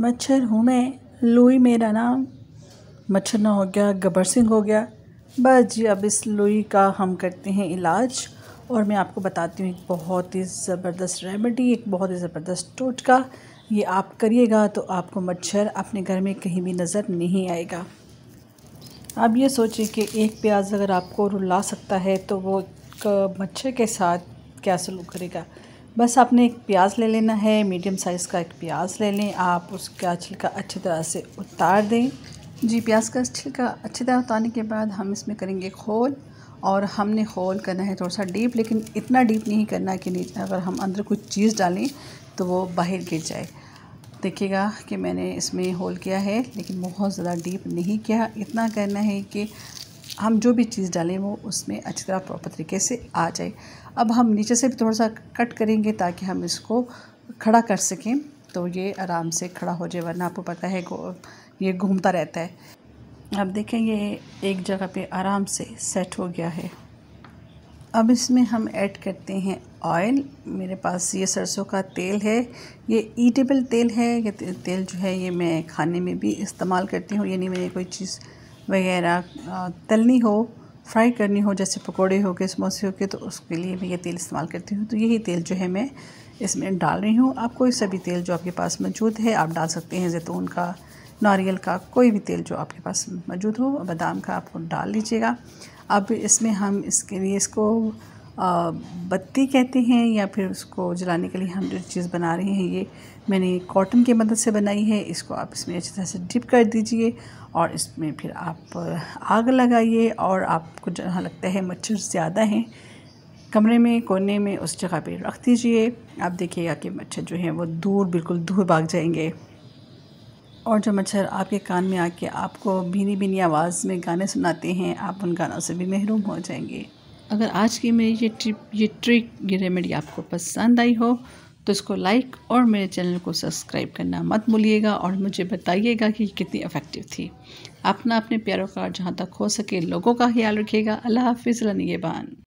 मच्छर हूँ मैं लुई मेरा नाम मच्छर ना हो गया गबर सिंह हो गया बस जी अब इस लुई का हम करते हैं इलाज और मैं आपको बताती हूँ एक बहुत ही ज़बरदस्त रेमेडी एक बहुत ही ज़बरदस्त टोटका ये आप करिएगा तो आपको मच्छर अपने घर में कहीं भी नज़र नहीं आएगा अब ये सोचिए कि एक प्याज अगर आपको रुला सकता है तो वो मच्छर के साथ क्या सलूक करेगा बस आपने एक प्याज ले लेना है मीडियम साइज़ का एक प्याज ले लें आप उसका छिलका अच्छी तरह से उतार दें जी प्याज का छिलका अच्छी तरह उतारने के बाद हम इसमें करेंगे खोल और हमने खोल करना है थोड़ा सा डीप लेकिन इतना डीप नहीं करना कि नहीं अगर हम अंदर कुछ चीज़ डालें तो वो बाहर गिर जाए देखिएगा कि मैंने इसमें होल किया है लेकिन बहुत ज़्यादा डीप नहीं किया इतना करना है कि हम जो भी चीज़ डालें वो उसमें अच्छी तरह प्रॉपर तरीके से आ जाए अब हम नीचे से भी थोड़ा सा कट करेंगे ताकि हम इसको खड़ा कर सकें तो ये आराम से खड़ा हो जाए वरना आपको पता है ये घूमता रहता है अब देखें ये एक जगह पे आराम से सेट हो गया है अब इसमें हम ऐड करते हैं ऑयल मेरे पास ये सरसों का तेल है ये ईटेबल तेल है ये तेल जो है ये मैं खाने में भी इस्तेमाल करती हूँ यानी मैंने कोई चीज़ वगैरह तलनी हो फ्राई करनी हो जैसे पकोड़े हो गए समोसे हो गए तो उसके लिए मैं ये तेल इस्तेमाल करती हूँ तो यही तेल जो है मैं इसमें डाल रही हूँ आप कोई सा भी तेल जो आपके पास मौजूद है आप डाल सकते हैं जैतून का नारियल का कोई भी तेल जो आपके पास मौजूद हो बादाम का आपको डाल लीजिएगा अब इसमें हम इसके लिए इसको बत्ती कहते हैं या फिर उसको जलाने के लिए हम जो चीज़ बना रहे हैं ये मैंने कॉटन की मदद से बनाई है इसको आप इसमें अच्छी तरह से डिप कर दीजिए और इसमें फिर आप आग लगाइए और आपको जहाँ लगता है मच्छर ज़्यादा हैं कमरे में कोने में उस जगह पे रख दीजिए आप देखिएगा कि मच्छर जो हैं वो दूर बिल्कुल दूर भाग जाएंगे और जो मच्छर आपके कान में आके आपको भीनी भीनी आवाज़ में गाने सुनाते हैं आप उन गानों से भी महरूम हो जाएंगे अगर आज की मेरी ये ट्रिप ये ट्रिक ये रेमेडी आपको पसंद आई हो तो इसको लाइक और मेरे चैनल को सब्सक्राइब करना मत भूलिएगा और मुझे बताइएगा कि कितनी इफ़ेक्टिव थी अपना अपने प्यारों का जहाँ तक हो सके लोगों का ख्याल रखिएगा अल्लाह हाफिज़ रनिए